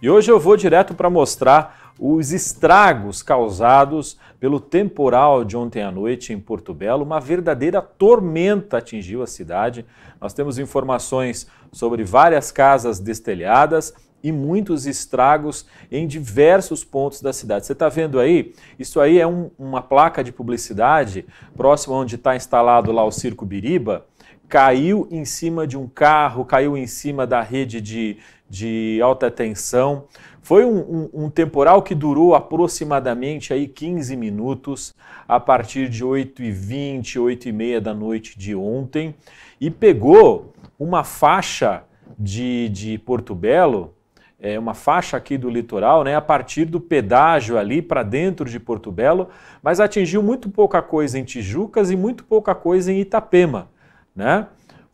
E hoje eu vou direto para mostrar os estragos causados pelo temporal de ontem à noite em Porto Belo. Uma verdadeira tormenta atingiu a cidade. Nós temos informações sobre várias casas destelhadas e muitos estragos em diversos pontos da cidade. Você está vendo aí? Isso aí é um, uma placa de publicidade próximo onde está instalado lá o Circo Biriba. Caiu em cima de um carro, caiu em cima da rede de, de alta tensão. Foi um, um, um, temporal que durou aproximadamente aí 15 minutos, a partir de 8h20, 8h30 da noite de ontem, e pegou uma faixa de, de Porto Belo, é, uma faixa aqui do litoral, né, a partir do pedágio ali para dentro de Porto Belo, mas atingiu muito pouca coisa em Tijucas e muito pouca coisa em Itapema. Né?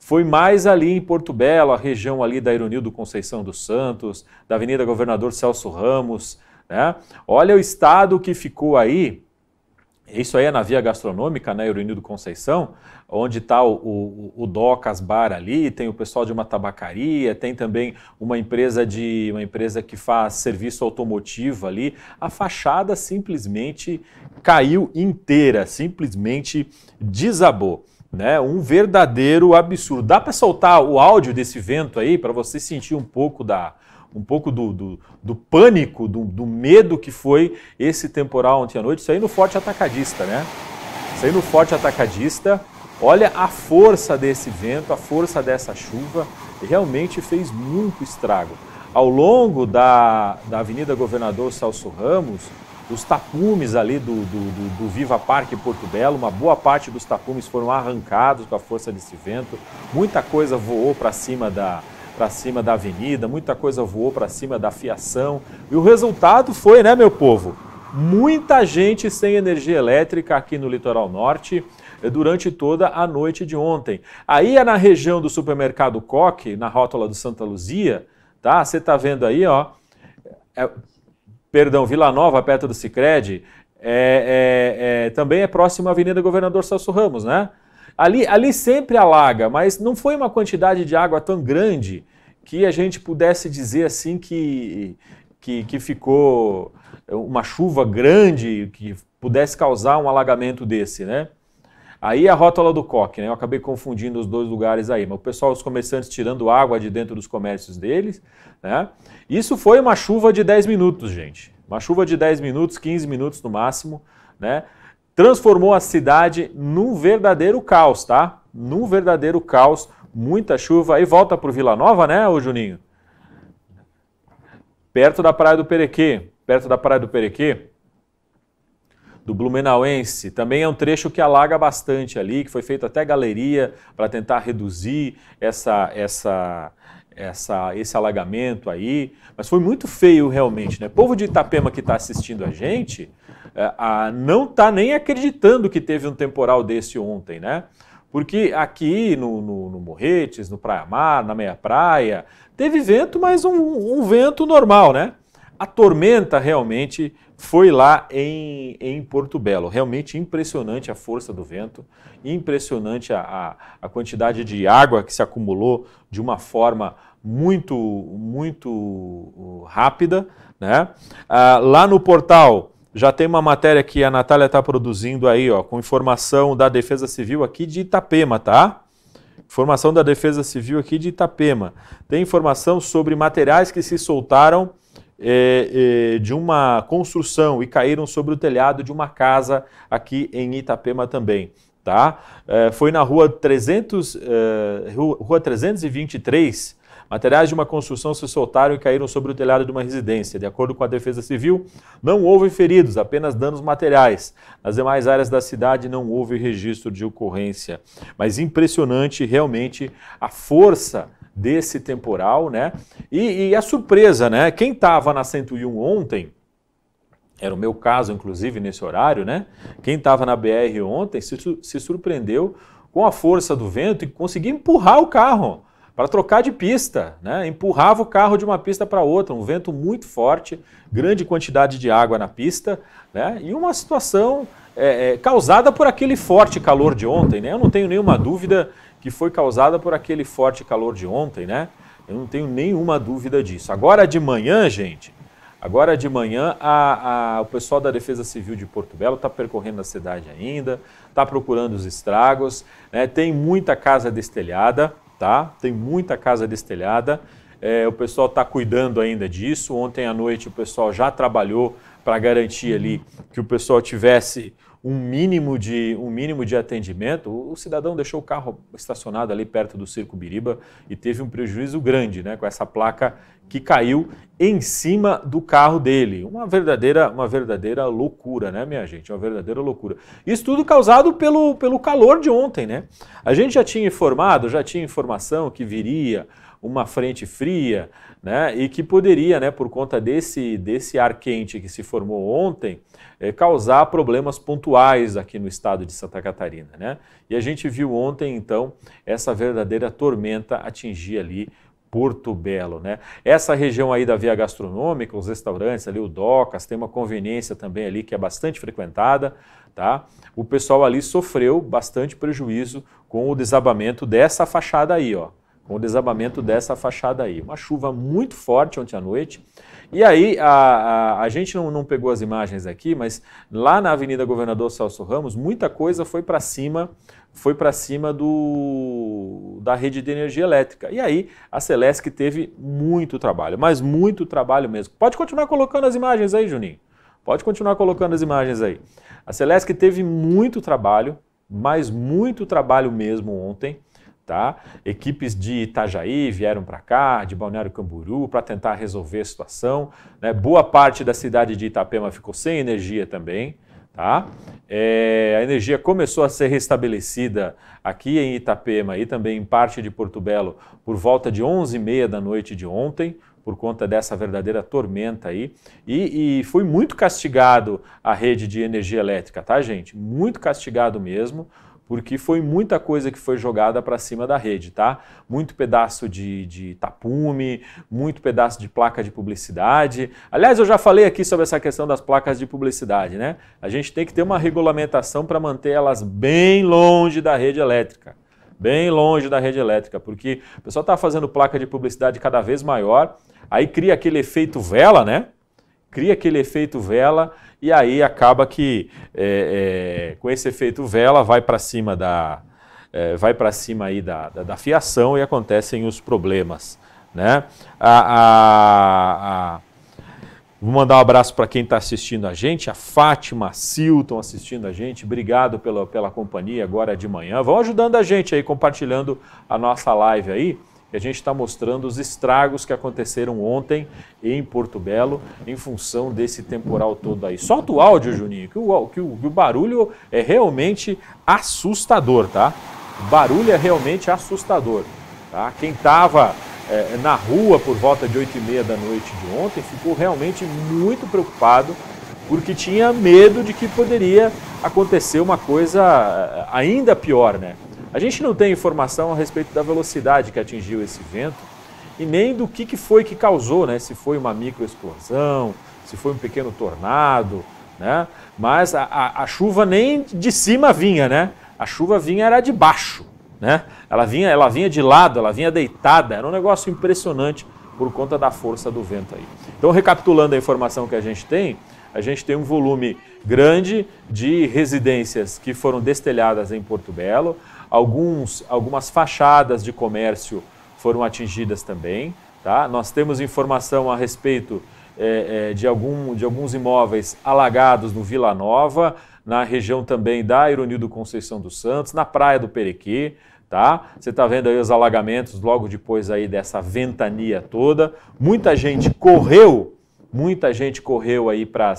foi mais ali em Porto Belo, a região ali da Ironildo Conceição dos Santos, da Avenida Governador Celso Ramos. Né? Olha o estado que ficou aí, isso aí é na via gastronômica, né, Ironildo Conceição, onde está o, o, o Docas Bar ali, tem o pessoal de uma tabacaria, tem também uma empresa de uma empresa que faz serviço automotivo ali. A fachada simplesmente caiu inteira, simplesmente desabou né? Um verdadeiro absurdo. Dá para soltar o áudio desse vento aí para você sentir um pouco da um pouco do, do, do pânico, do, do, medo que foi esse temporal ontem à noite. Isso aí no Forte Atacadista, né? Isso aí no Forte Atacadista. Olha a força desse vento, a força dessa chuva. Realmente fez muito estrago. Ao longo da, da Avenida Governador Celso Ramos, os tapumes ali do, do, do, do, Viva Parque Porto Belo, uma boa parte dos tapumes foram arrancados com a força desse vento, muita coisa voou para cima da para cima da avenida, muita coisa voou para cima da fiação. E o resultado foi, né, meu povo? Muita gente sem energia elétrica aqui no litoral norte eh, durante toda a noite de ontem. Aí é na região do supermercado Coque, na rótula do Santa Luzia, tá? Você tá vendo aí, ó. É perdão, Vila Nova, perto do Cicred, é, é, é, também é próximo à Avenida Governador Celso Ramos, né? Ali, ali sempre alaga, mas não foi uma quantidade de água tão grande que a gente pudesse dizer assim que, que, que ficou uma chuva grande que pudesse causar um alagamento desse, né? Aí é a rótula do coque, né? Eu acabei confundindo os dois lugares aí, mas o pessoal, os comerciantes tirando água de dentro dos comércios deles, né? Isso foi uma chuva de 10 minutos, gente. Uma chuva de 10 minutos, 15 minutos no máximo, né? Transformou a cidade num verdadeiro caos, tá? Num verdadeiro caos, muita chuva. Aí volta pro Vila Nova, né, ô Juninho? Perto da Praia do Perequê, perto da Praia do Perequê, do Blumenauense. Também é um trecho que alaga bastante ali, que foi feito até galeria para tentar reduzir essa, essa, essa, esse alagamento aí. Mas foi muito feio realmente, né? povo de Itapema que está assistindo a gente a, é, a, não está nem acreditando que teve um temporal desse ontem, né? Porque aqui no, no, no Morretes, no Praia Mar, na Meia Praia, teve vento, mas um, um vento normal, né? A tormenta realmente foi lá em, em Porto Belo. Realmente impressionante a força do vento, impressionante a, a, a quantidade de água que se acumulou de uma forma muito, muito uh, rápida. Né? Ah, lá no portal já tem uma matéria que a Natália está produzindo aí, ó, com informação da Defesa Civil aqui de Itapema, tá? Informação da Defesa Civil aqui de Itapema. Tem informação sobre materiais que se soltaram é, é, de uma construção e caíram sobre o telhado de uma casa aqui em Itapema também. Tá? É, foi na rua, 300, é, rua, rua 323, Materiais de uma construção se soltaram e caíram sobre o telhado de uma residência. De acordo com a Defesa Civil, não houve feridos, apenas danos materiais. Nas demais áreas da cidade não houve registro de ocorrência. Mas impressionante realmente a força desse temporal, né? E, e a surpresa, né? Quem estava na 101 ontem, era o meu caso, inclusive, nesse horário, né? Quem estava na BR ontem se, se surpreendeu com a força do vento e conseguia empurrar o carro para trocar de pista, né? Empurrava o carro de uma pista para outra, um vento muito forte, grande quantidade de água na pista, né? E uma situação é, é, causada por aquele forte calor de ontem, né? Eu não tenho nenhuma dúvida que foi causada por aquele forte calor de ontem, né? Eu não tenho nenhuma dúvida disso. Agora de manhã, gente, agora de manhã a, a, o pessoal da Defesa Civil de Porto Belo está percorrendo a cidade ainda, está procurando os estragos, né? tem muita casa destelhada, tá? Tem muita casa destelhada. É, o pessoal está cuidando ainda disso. Ontem à noite o pessoal já trabalhou para garantir ali que o pessoal tivesse um mínimo de, um mínimo de atendimento, o cidadão deixou o carro estacionado ali perto do Circo Biriba e teve um prejuízo grande né, com essa placa que caiu em cima do carro dele. Uma verdadeira, uma verdadeira loucura, né, minha gente? Uma verdadeira loucura. Isso tudo causado pelo, pelo calor de ontem, né? A gente já tinha informado, já tinha informação que viria uma frente fria, né, e que poderia, né, por conta desse, desse ar quente que se formou ontem, eh, causar problemas pontuais aqui no estado de Santa Catarina. Né? E a gente viu ontem, então, essa verdadeira tormenta atingir ali Porto Belo, né? Essa região aí da Via Gastronômica, os restaurantes ali, o Docas, tem uma conveniência também ali que é bastante frequentada, tá? O pessoal ali sofreu bastante prejuízo com o desabamento dessa fachada aí, ó com o desabamento dessa fachada aí. Uma chuva muito forte ontem à noite. E aí, a, a, a gente não, não, pegou as imagens aqui, mas lá na Avenida Governador Celso Ramos, muita coisa foi para cima, foi para cima do, da rede de energia elétrica. E aí, a Celesc teve muito trabalho, mas muito trabalho mesmo. Pode continuar colocando as imagens aí, Juninho. Pode continuar colocando as imagens aí. A Celesc teve muito trabalho, mas muito trabalho mesmo ontem. Tá? Equipes de Itajaí vieram para cá, de Balneário Camburu, para tentar resolver a situação. Né? Boa parte da cidade de Itapema ficou sem energia também. Tá? É, a energia começou a ser restabelecida aqui em Itapema e também em parte de Porto Belo por volta de 11h30 da noite de ontem, por conta dessa verdadeira tormenta aí. E, e, foi muito castigado a rede de energia elétrica, tá, gente? Muito castigado mesmo porque foi muita coisa que foi jogada para cima da rede, tá? Muito pedaço de, de tapume, muito pedaço de placa de publicidade. Aliás, eu já falei aqui sobre essa questão das placas de publicidade, né? A gente tem que ter uma regulamentação para manter elas bem longe da rede elétrica. Bem longe da rede elétrica, porque o pessoal está fazendo placa de publicidade cada vez maior, aí cria aquele efeito vela, né? cria aquele efeito vela e aí acaba que é, é, com esse efeito vela vai para cima da é, vai para cima aí da, da, da, fiação e acontecem os problemas, né? A, a, a... Vou mandar um abraço para quem está assistindo a gente, a Fátima, a Sil assistindo a gente. Obrigado pela, pela companhia agora de manhã. Vão ajudando a gente aí, compartilhando a nossa live aí que a gente está mostrando os estragos que aconteceram ontem em Porto Belo em função desse temporal todo aí. Solta o áudio, Juninho, que o, que o, que o barulho é realmente assustador, tá? O barulho é realmente assustador, tá? Quem estava é, na rua por volta de 8 e meia da noite de ontem ficou realmente muito preocupado porque tinha medo de que poderia acontecer uma coisa é, ainda pior, né? A gente não tem informação a respeito da velocidade que atingiu esse vento e nem do que, que foi que causou, né? se foi uma microexplosão, se foi um pequeno tornado, né? mas a, a, a chuva nem de cima vinha, né? a chuva vinha era de baixo. Né? Ela, vinha, ela vinha de lado, ela vinha deitada, era um negócio impressionante por conta da força do vento aí. Então, recapitulando a informação que a gente tem, a gente tem um volume grande de residências que foram destelhadas em Porto Belo, alguns, algumas fachadas de comércio foram atingidas também. Tá? Nós temos informação a respeito é, é, de, algum, de alguns imóveis alagados no Vila Nova, na região também da do Conceição dos Santos, na Praia do Perequê. Tá? Você está vendo aí os alagamentos logo depois aí dessa ventania toda. Muita gente correu Muita gente correu aí para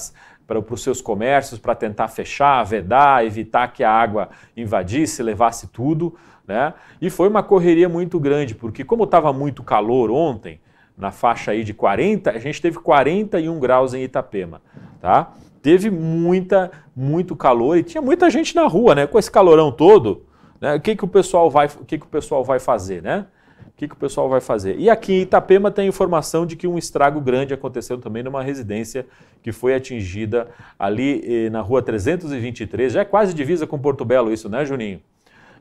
para, os seus comércios para tentar fechar, vedar, evitar que a água invadisse, levasse tudo, né? E foi uma correria muito grande, porque como estava muito calor ontem, na faixa aí de 40, a gente teve 41 graus em Itapema, tá? Teve muita, muito calor e tinha muita gente na rua, né? Com esse calorão todo, né? O que, que o pessoal vai, o que, que o pessoal vai fazer, né? que, que o pessoal vai fazer? E aqui em Itapema tem informação de que um estrago grande aconteceu também numa residência que foi atingida ali eh, na rua 323. Já é quase divisa com Porto Belo isso, né, Juninho?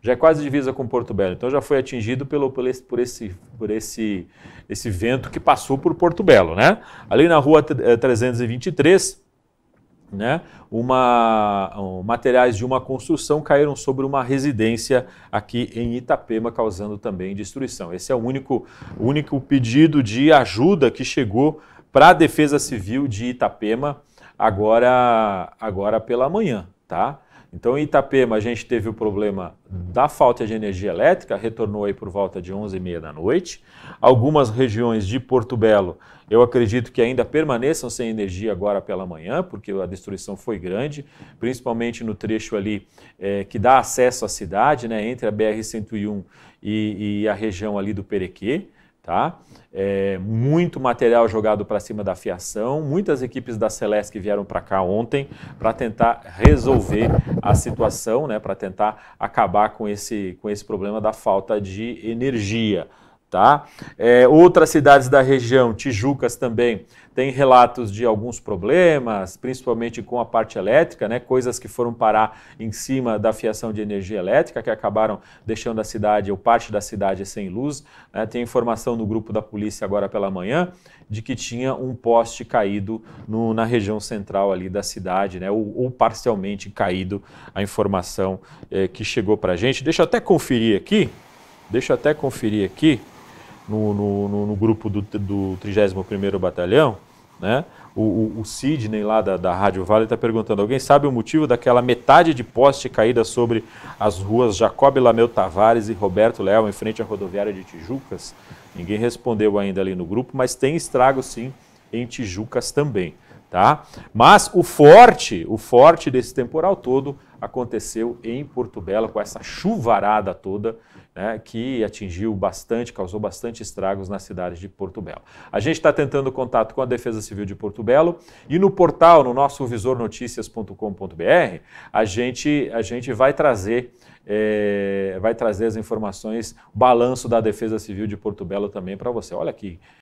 Já é quase divisa com Porto Belo. Então já foi atingido pelo, por, esse, por, esse, por esse, esse vento que passou por Porto Belo, né? Ali na rua 323 eh, né? Uma, um, materiais de uma construção caíram sobre uma residência aqui em Itapema, causando também destruição. Esse é o único, único pedido de ajuda que chegou para a Defesa Civil de Itapema agora, agora pela manhã, tá? Então, em Itapema, a gente teve o problema da falta de energia elétrica, retornou aí por volta de 11h30 da noite. Algumas regiões de Porto Belo, eu acredito que ainda permaneçam sem energia agora pela manhã, porque a destruição foi grande, principalmente no trecho ali é, que dá acesso à cidade, né, entre a BR-101 e, e a região ali do Perequê tá? É, muito material jogado para cima da fiação, muitas equipes da Celeste vieram para cá ontem para tentar resolver a situação, né? Para tentar acabar com esse, com esse problema da falta de energia. Tá? É, outras cidades da região, Tijucas também, tem relatos de alguns problemas, principalmente com a parte elétrica, né? coisas que foram parar em cima da fiação de energia elétrica, que acabaram deixando a cidade ou parte da cidade sem luz. Né? Tem informação no grupo da polícia agora pela manhã de que tinha um poste caído no, na região central ali da cidade, né? ou, ou parcialmente caído, a informação é, que chegou para a gente. Deixa eu até conferir aqui, deixa eu até conferir aqui no, no, no, no grupo do, do 31º Batalhão, né? O, o, o, Sidney lá da, da Rádio Vale está perguntando, alguém sabe o motivo daquela metade de poste caída sobre as ruas Jacob Lameu Tavares e Roberto Léo, em frente à rodoviária de Tijucas? Ninguém respondeu ainda ali no grupo, mas tem estrago sim em Tijucas também, tá? Mas o forte, o forte desse temporal todo aconteceu em Porto Belo com essa chuvarada toda né, que atingiu bastante, causou bastante estragos na cidade de Porto Belo. A gente está tentando contato com a Defesa Civil de Porto Belo e no portal, no nosso visornoticias.com.br, a gente, a gente vai trazer é, vai trazer as informações, o balanço da Defesa Civil de Porto Belo também para você. Olha aqui.